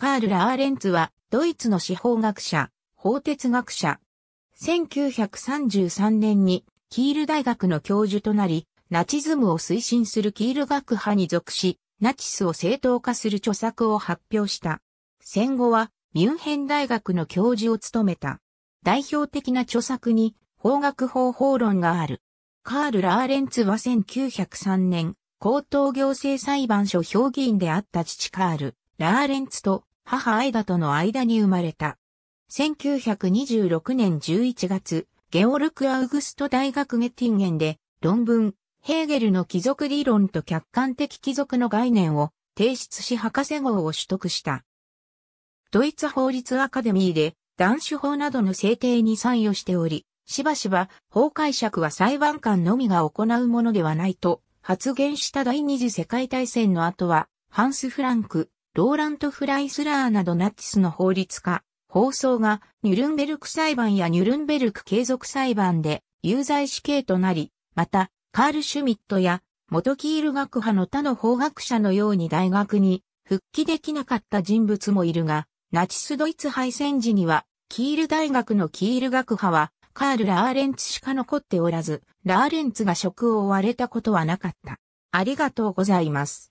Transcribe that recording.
カール・ラーレンツは、ドイツの司法学者、法哲学者。1933年に、キール大学の教授となり、ナチズムを推進するキール学派に属し、ナチスを正当化する著作を発表した。戦後は、ミュンヘン大学の教授を務めた。代表的な著作に、法学方法論がある。カール・ラーレンツは1903年、高等行政裁判所評議員であった父カール・ラーレンツと母アイダとの間に生まれた。1926年11月、ゲオルク・アウグスト大学ゲッティンゲンで論文、ヘーゲルの貴族理論と客観的貴族の概念を提出し博士号を取得した。ドイツ法律アカデミーで男子法などの制定に参与しており、しばしば法解釈は裁判官のみが行うものではないと発言した第二次世界大戦の後は、ハンス・フランク、ローラント・フライスラーなどナチスの法律家、放送がニュルンベルク裁判やニュルンベルク継続裁判で有罪死刑となり、また、カール・シュミットや元キール学派の他の法学者のように大学に復帰できなかった人物もいるが、ナチスドイツ敗戦時には、キール大学のキール学派は、カール・ラーレンツしか残っておらず、ラーレンツが職を追われたことはなかった。ありがとうございます。